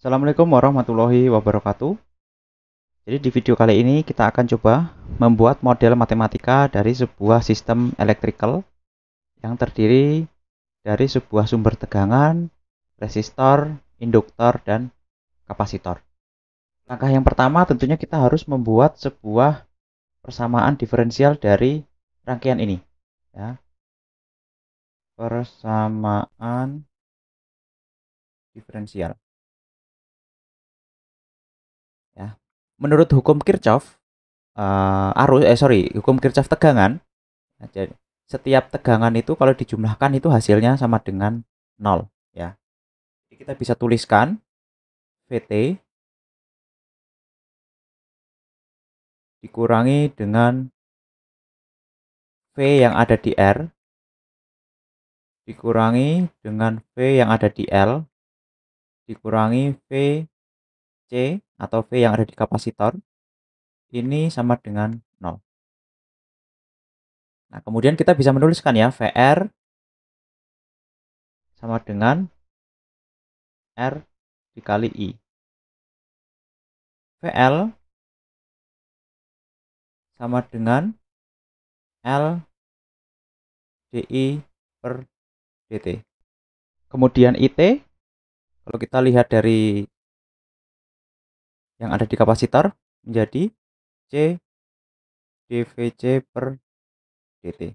Assalamualaikum warahmatullahi wabarakatuh. Jadi di video kali ini kita akan coba membuat model matematika dari sebuah sistem electrical yang terdiri dari sebuah sumber tegangan, resistor, induktor, dan kapasitor. Langkah yang pertama tentunya kita harus membuat sebuah persamaan diferensial dari rangkaian ini. Ya. Persamaan diferensial. menurut hukum Kirchhoff uh, arus eh sorry hukum Kirchhoff tegangan nah, jadi setiap tegangan itu kalau dijumlahkan itu hasilnya sama dengan nol ya jadi kita bisa tuliskan VT dikurangi dengan V yang ada di R dikurangi dengan V yang ada di L dikurangi V C atau V yang ada di kapasitor ini sama dengan 0. Nah, kemudian kita bisa menuliskan ya VR sama dengan R dikali I. VL sama dengan L DI per DT. Kemudian IT, kalau kita lihat dari yang ada di kapasitor menjadi C dVc per dt.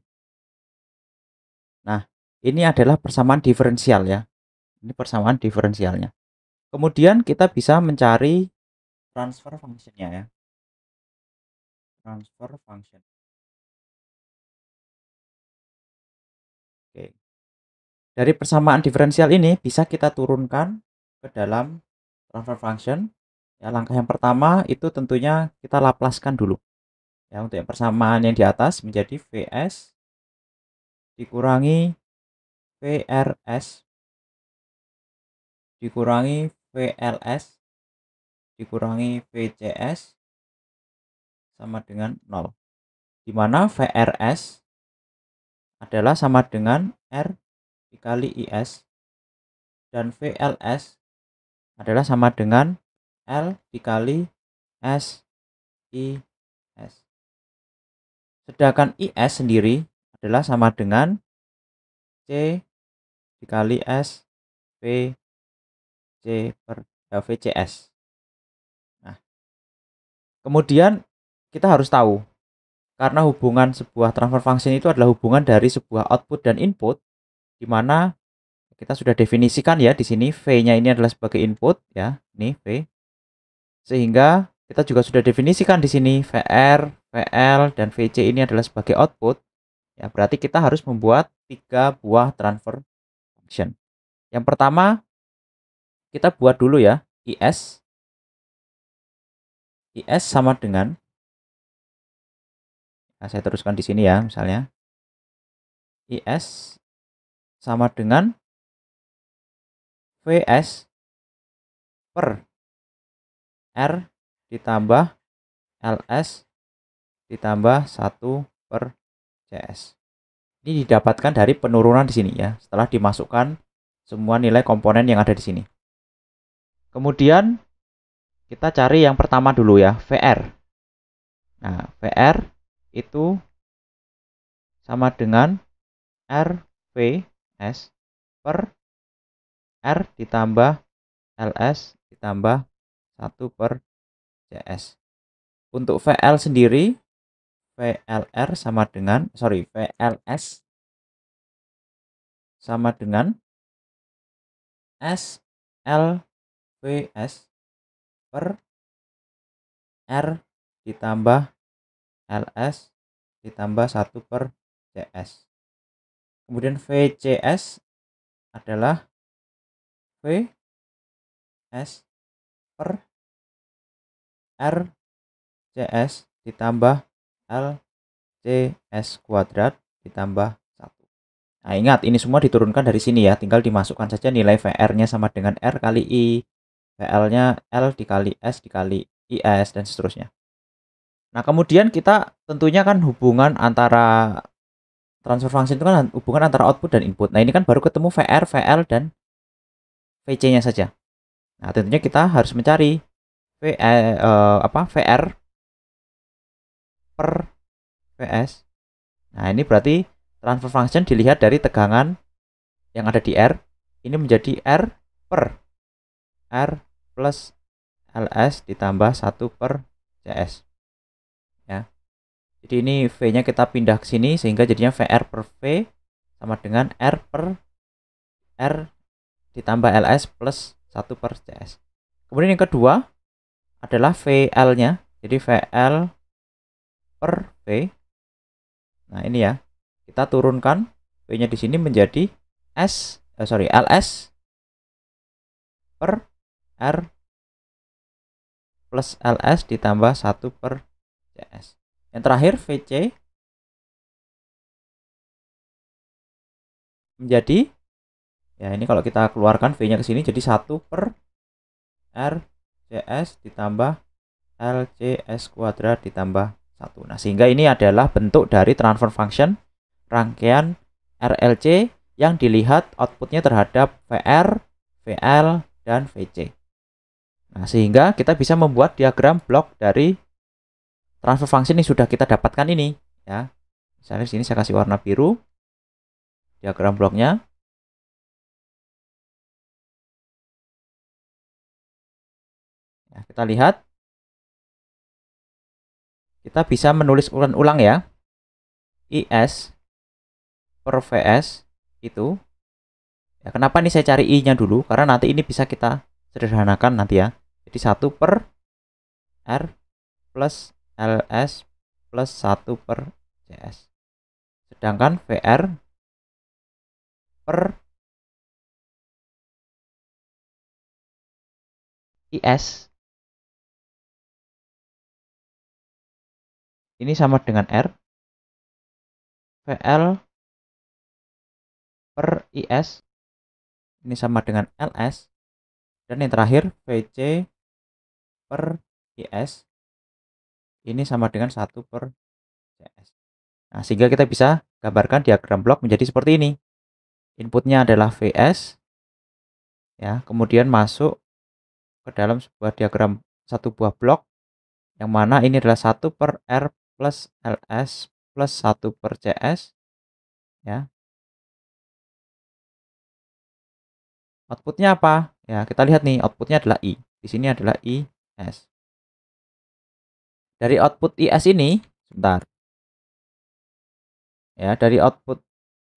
Nah, ini adalah persamaan diferensial ya. Ini persamaan diferensialnya. Kemudian kita bisa mencari transfer functionnya ya. Transfer function. Oke. Dari persamaan diferensial ini bisa kita turunkan ke dalam transfer function Ya, langkah yang pertama itu tentunya kita laplaskan dulu. Ya, untuk yang persamaan yang di atas menjadi VS dikurangi VRS dikurangi VLS dikurangi VCS sama dengan 0. Di mana VRS adalah sama dengan R dikali IS dan VLS adalah sama dengan L dikali S I S. Sedangkan IS sendiri adalah sama dengan C dikali S V C per eh, C VCS. Nah, kemudian kita harus tahu karena hubungan sebuah transfer function itu adalah hubungan dari sebuah output dan input di mana kita sudah definisikan ya di sini V-nya ini adalah sebagai input ya, ini V. Sehingga kita juga sudah definisikan di sini VR, VL, dan VC ini adalah sebagai output. Ya, berarti kita harus membuat tiga buah transfer function. Yang pertama, kita buat dulu ya, IS. IS sama dengan, nah saya teruskan di sini ya misalnya. IS sama dengan VS per R ditambah LS ditambah 1 per CS. Ini didapatkan dari penurunan di sini ya, setelah dimasukkan semua nilai komponen yang ada di sini. Kemudian kita cari yang pertama dulu ya, VR. Nah, VR itu sama dengan RVS per R ditambah LS ditambah 1 per CS. Untuk VL sendiri, VLR sama dengan, sorry, VLS sama dengan SLVS per R ditambah LS ditambah 1 per CS. Kemudian VCS adalah VS S per RCS ditambah LCS kuadrat ditambah 1. Nah ingat ini semua diturunkan dari sini ya, tinggal dimasukkan saja nilai VR-nya sama dengan R kali I, VL-nya L dikali S dikali IS dan seterusnya. Nah, kemudian kita tentunya kan hubungan antara transfer function itu kan hubungan antara output dan input. Nah, ini kan baru ketemu VR, VL, dan VC-nya saja. Nah, tentunya kita harus mencari V eh, eh apa VR per VS. Nah, ini berarti transfer function dilihat dari tegangan yang ada di R. Ini menjadi R per R plus LS ditambah 1 per CS. Ya. Jadi ini V-nya kita pindah ke sini sehingga jadinya VR per V sama dengan R per R ditambah LS plus 1 per CS. Kemudian yang kedua, adalah VL-nya. Jadi VL per V. Nah, ini ya. Kita turunkan V-nya di sini menjadi S, eh, sorry, LS per R plus LS ditambah 1 per CS. Yang terakhir VC menjadi ya ini kalau kita keluarkan V-nya ke sini jadi 1 per R CS ditambah LCS kuadrat ditambah 1. Nah, sehingga ini adalah bentuk dari transfer function rangkaian RLC yang dilihat outputnya terhadap VR, VL, dan VC. Nah, sehingga kita bisa membuat diagram blok dari transfer function yang sudah kita dapatkan ini. ya. Misalnya di sini saya kasih warna biru diagram bloknya. Kita lihat. Kita bisa menulis ulang-ulang ya. IS per VS itu. Ya, kenapa ini saya cari I-nya dulu? Karena nanti ini bisa kita sederhanakan nanti ya. Jadi satu per R plus LS plus satu per CS. Sedangkan VR per IS ini sama dengan R VL per IS ini sama dengan LS dan yang terakhir VC per IS ini sama dengan 1 per CS. Nah, sehingga kita bisa gambarkan diagram blok menjadi seperti ini. Inputnya adalah VS ya, kemudian masuk ke dalam sebuah diagram satu buah blok yang mana ini adalah 1 per R plus LS plus 1 per CS ya. Outputnya apa? Ya, kita lihat nih outputnya adalah I. Di sini adalah IS. Dari output IS ini, sebentar. Ya, dari output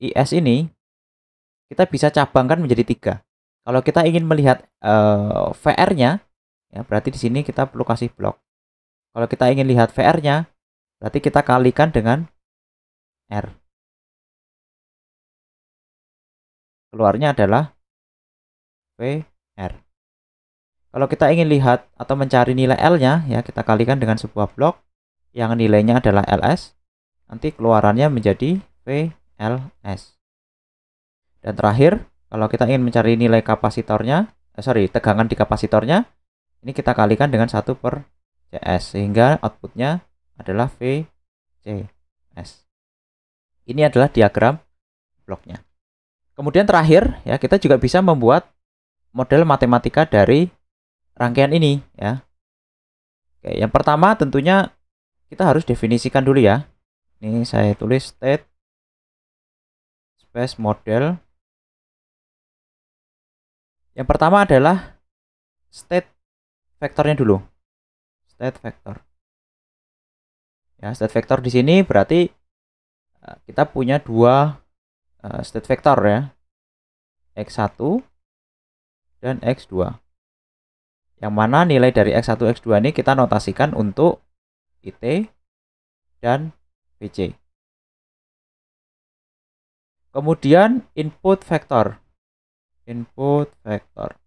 IS ini kita bisa cabangkan menjadi tiga. Kalau kita ingin melihat uh, eh, VR-nya, ya berarti di sini kita perlu kasih blok. Kalau kita ingin lihat VR-nya, Berarti kita kalikan dengan R. Keluarnya adalah VR. Kalau kita ingin lihat atau mencari nilai L-nya, ya kita kalikan dengan sebuah blok yang nilainya adalah LS. Nanti keluarannya menjadi VLS. Dan terakhir, kalau kita ingin mencari nilai kapasitornya, eh, sorry, tegangan di kapasitornya, ini kita kalikan dengan 1 per CS, sehingga outputnya adalah VCS. Ini adalah diagram bloknya. Kemudian terakhir ya kita juga bisa membuat model matematika dari rangkaian ini ya. Oke, yang pertama tentunya kita harus definisikan dulu ya. Ini saya tulis state space model. Yang pertama adalah state vektornya dulu. State vektor. Ya, state vector di sini berarti eh, kita punya dua eh, state vector ya. X1 dan X2. Yang mana nilai dari X1, X2 ini kita notasikan untuk IT dan VC. Kemudian input vector Input vector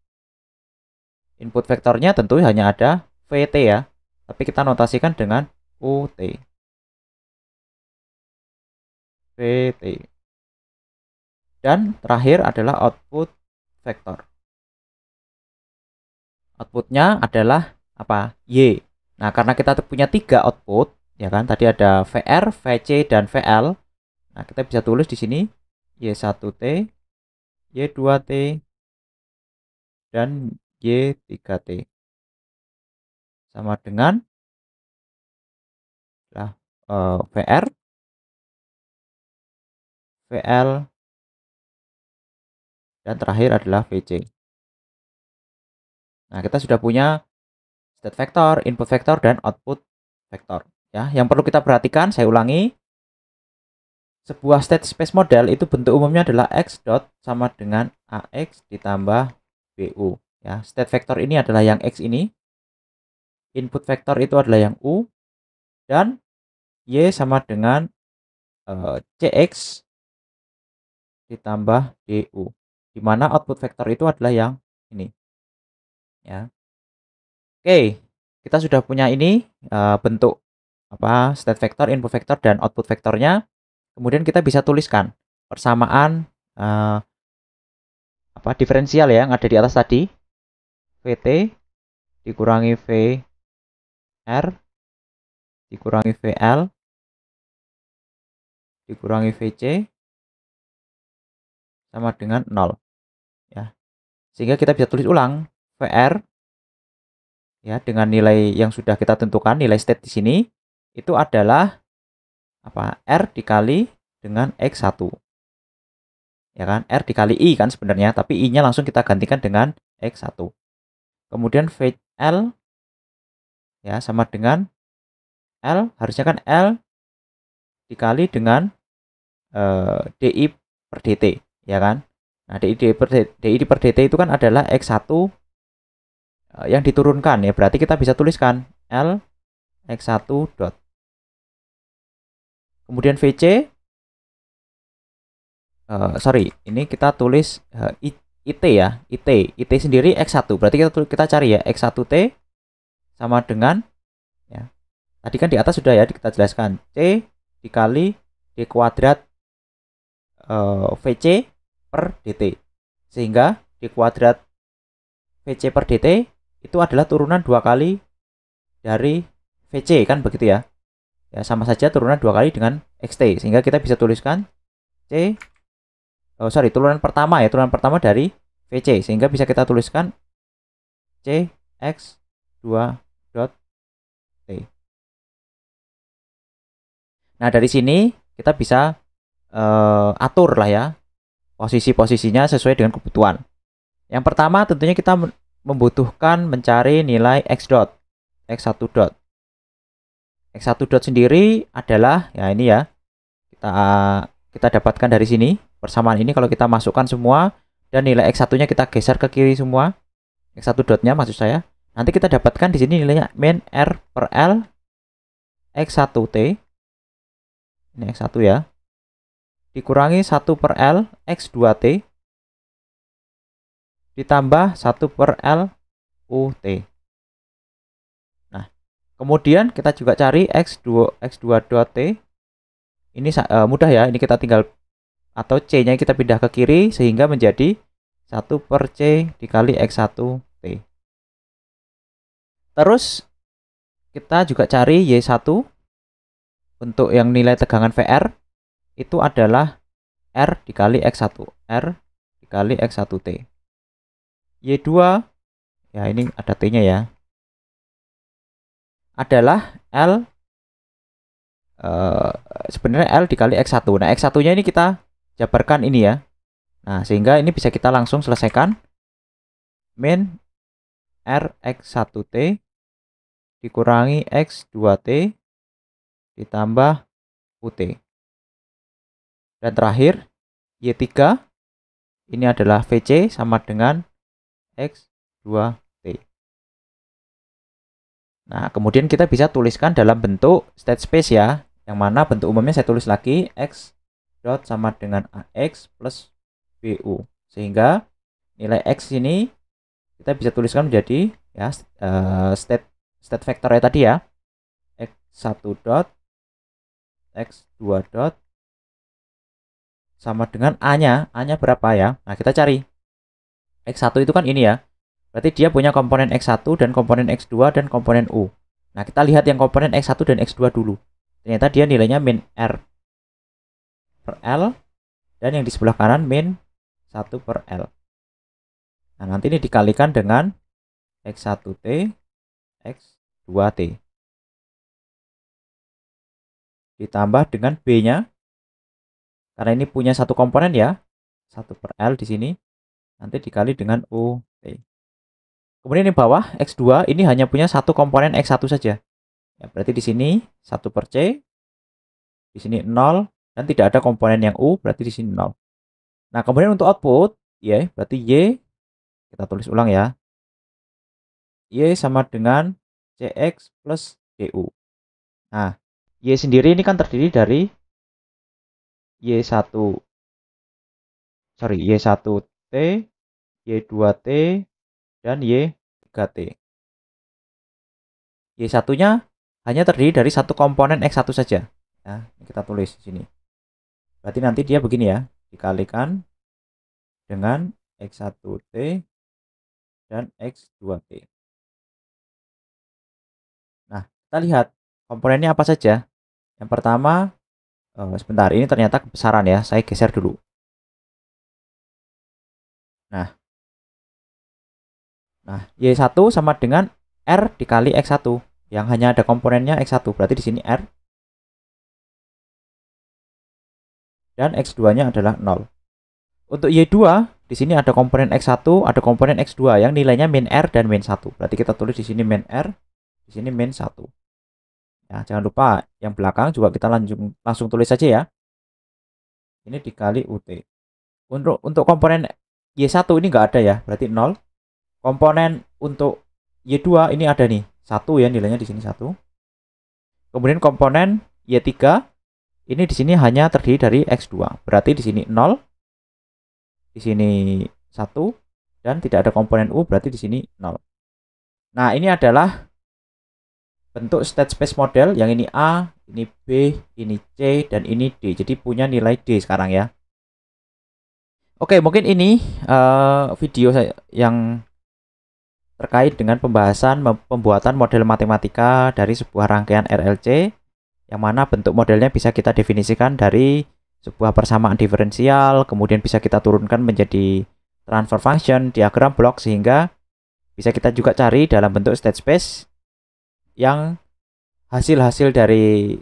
Input vektornya tentu hanya ada VT ya, tapi kita notasikan dengan UT VT dan terakhir adalah output vektor outputnya adalah apa Y nah karena kita punya tiga output ya kan tadi ada VR VC dan VL nah kita bisa tulis di sini Y1T Y2T dan Y3T sama dengan lah eh, VR VL dan terakhir adalah VC. Nah, kita sudah punya state vector, input vector dan output vector ya. Yang perlu kita perhatikan, saya ulangi, sebuah state space model itu bentuk umumnya adalah x dot sama dengan ax ditambah bu ya state vector ini adalah yang x ini input vector itu adalah yang u dan Y sama dengan e, CX ditambah DU. Di mana output vektor itu adalah yang ini. Ya. Oke, kita sudah punya ini e, bentuk apa state vector, input vector dan output vektornya. Kemudian kita bisa tuliskan persamaan e, apa diferensial ya, yang ada di atas tadi. VT dikurangi VR dikurangi VL dikurangi VC sama dengan 0 ya sehingga kita bisa tulis ulang VR ya dengan nilai yang sudah kita tentukan nilai state di sini itu adalah apa R dikali dengan X1 ya kan R dikali I kan sebenarnya tapi I nya langsung kita gantikan dengan X1 kemudian VL ya sama dengan L harusnya kan L dikali dengan eh, DI per DT ya kan nah DI, DI, per, DI per DT itu kan adalah X1 eh, yang diturunkan ya berarti kita bisa tuliskan L X1 dot kemudian VC eh, sorry ini kita tulis eh, IT ya IT IT sendiri X1 berarti kita kita cari ya X1T sama dengan Tadi kan di atas sudah ya kita jelaskan. C dikali D kuadrat uh, eh, VC per DT. Sehingga D kuadrat VC per DT itu adalah turunan dua kali dari VC kan begitu ya. Ya sama saja turunan dua kali dengan XT sehingga kita bisa tuliskan C oh sorry turunan pertama ya turunan pertama dari VC sehingga bisa kita tuliskan C X 2 dot T. Nah, dari sini kita bisa uh, atur lah ya posisi-posisinya sesuai dengan kebutuhan. Yang pertama tentunya kita membutuhkan mencari nilai x dot, x1 dot. X1 dot sendiri adalah ya ini ya. Kita kita dapatkan dari sini persamaan ini kalau kita masukkan semua dan nilai x1-nya kita geser ke kiri semua. X1 dotnya maksud saya. Nanti kita dapatkan di sini nilainya min R per L X1T ini X1 ya, dikurangi 1 per L X2T, ditambah 1 per L UT. Nah, kemudian kita juga cari X2, X22T, ini uh, mudah ya, ini kita tinggal, atau C-nya kita pindah ke kiri, sehingga menjadi 1 per C dikali X1T. Terus, kita juga cari Y1 untuk yang nilai tegangan VR itu adalah R dikali X1 R dikali X1T Y2 ya ini ada T-nya ya adalah L Uh, sebenarnya L dikali X1. Nah, X1-nya ini kita jabarkan ini ya. Nah, sehingga ini bisa kita langsung selesaikan. Min R X1T dikurangi X2T ditambah UT. Dan terakhir, Y3 ini adalah VC sama dengan X2T. Nah, kemudian kita bisa tuliskan dalam bentuk state space ya, yang mana bentuk umumnya saya tulis lagi X dot sama dengan AX plus BU. Sehingga nilai X ini kita bisa tuliskan menjadi ya uh, state vector vektornya tadi ya X1 dot X2 dot sama dengan A-nya. A-nya berapa ya? Nah, kita cari. X1 itu kan ini ya. Berarti dia punya komponen X1 dan komponen X2 dan komponen U. Nah, kita lihat yang komponen X1 dan X2 dulu. Ternyata dia nilainya min R per L. Dan yang di sebelah kanan min 1 per L. Nah, nanti ini dikalikan dengan X1T, X2T ditambah dengan B-nya. Karena ini punya satu komponen ya. satu per L di sini. Nanti dikali dengan UT. Kemudian di bawah, X2 ini hanya punya satu komponen X1 saja. Ya, berarti di sini 1 per C. Di sini 0. Dan tidak ada komponen yang U, berarti di sini 0. Nah, kemudian untuk output, Y, berarti Y. Kita tulis ulang ya. Y sama dengan CX plus DU. Nah, Y sendiri ini kan terdiri dari Y1 sorry Y1T Y2T dan Y3T Y1 nya hanya terdiri dari satu komponen X1 saja nah, kita tulis di sini berarti nanti dia begini ya dikalikan dengan X1T dan X2T nah kita lihat komponennya apa saja yang pertama, uh, sebentar, ini ternyata kebesaran ya. Saya geser dulu. Nah. Nah, Y1 sama dengan R dikali X1 yang hanya ada komponennya X1. Berarti di sini R dan X2-nya adalah 0. Untuk Y2, di sini ada komponen X1, ada komponen X2 yang nilainya min R dan min 1. Berarti kita tulis di sini min R, di sini min 1. Ya, jangan lupa yang belakang juga kita langsung langsung tulis saja ya. Ini dikali UT. Untuk untuk komponen Y1 ini enggak ada ya, berarti 0. Komponen untuk Y2 ini ada nih, 1 ya nilainya di sini 1. Kemudian komponen Y3 ini di sini hanya terdiri dari X2. Berarti di sini 0, di sini 1, dan tidak ada komponen U berarti di sini 0. Nah, ini adalah bentuk state space model yang ini A, ini B, ini C, dan ini D. Jadi punya nilai D sekarang ya. Oke, mungkin ini uh, video saya yang terkait dengan pembahasan pembuatan model matematika dari sebuah rangkaian RLC yang mana bentuk modelnya bisa kita definisikan dari sebuah persamaan diferensial, kemudian bisa kita turunkan menjadi transfer function, diagram blok sehingga bisa kita juga cari dalam bentuk state space yang hasil-hasil dari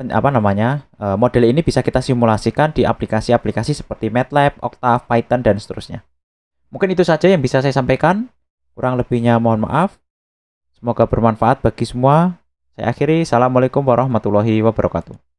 apa namanya e, model ini bisa kita simulasikan di aplikasi-aplikasi seperti MATLAB, Octave, Python dan seterusnya. Mungkin itu saja yang bisa saya sampaikan. Kurang lebihnya mohon maaf. Semoga bermanfaat bagi semua. Saya akhiri. Assalamualaikum warahmatullahi wabarakatuh.